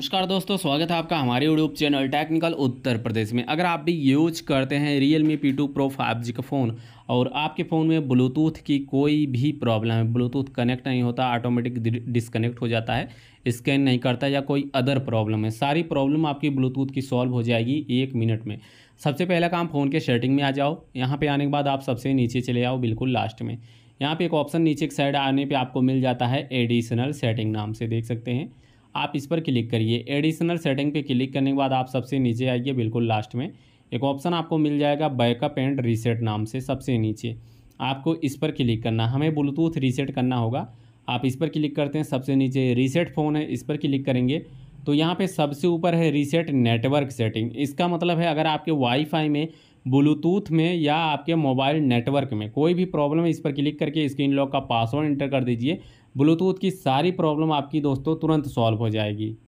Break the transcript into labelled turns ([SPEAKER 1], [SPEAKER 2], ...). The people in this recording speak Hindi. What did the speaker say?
[SPEAKER 1] नमस्कार दोस्तों स्वागत है आपका हमारे YouTube channel technical Uttar Pradesh में अगर आप भी यूज करते हैं realme P two pro five G का फ़ोन और आपके फ़ोन में ब्लूटूथ की कोई भी प्रॉब्लम है ब्लूटूथ कनेक्ट नहीं होता ऑटोमेटिक डिसकनेक्ट हो जाता है स्कैन नहीं करता या कोई अदर प्रॉब्लम है सारी प्रॉब्लम आपकी ब्लूटूथ की सॉल्व हो जाएगी एक मिनट में सबसे पहला काम फ़ोन के सेटिंग में आ जाओ यहाँ पर आने के बाद आप सबसे नीचे चले जाओ बिल्कुल लास्ट में यहाँ पर एक ऑप्शन नीचे एक साइड आने पर आपको मिल जाता है एडिशनल सेटिंग नाम से देख सकते हैं आप इस पर क्लिक करिए एडिशनल सेटिंग पे क्लिक करने के बाद आप सबसे नीचे आइए बिल्कुल लास्ट में एक ऑप्शन आपको मिल जाएगा बैकअप एंड रीसेट नाम से सबसे नीचे आपको इस पर क्लिक करना हमें ब्लूटूथ रीसेट करना होगा आप इस पर क्लिक करते हैं सबसे नीचे रीसेट फ़ोन है इस पर क्लिक करेंगे तो यहाँ पे सबसे ऊपर है रीसेट नेटवर्क सेटिंग इसका मतलब है अगर आपके वाईफाई में ब्लूटूथ में या आपके मोबाइल नेटवर्क में कोई भी प्रॉब्लम है इस पर क्लिक करके स्क्रीन लॉक का पासवर्ड इंटर कर दीजिए ब्लूटूथ की सारी प्रॉब्लम आपकी दोस्तों तुरंत सॉल्व हो जाएगी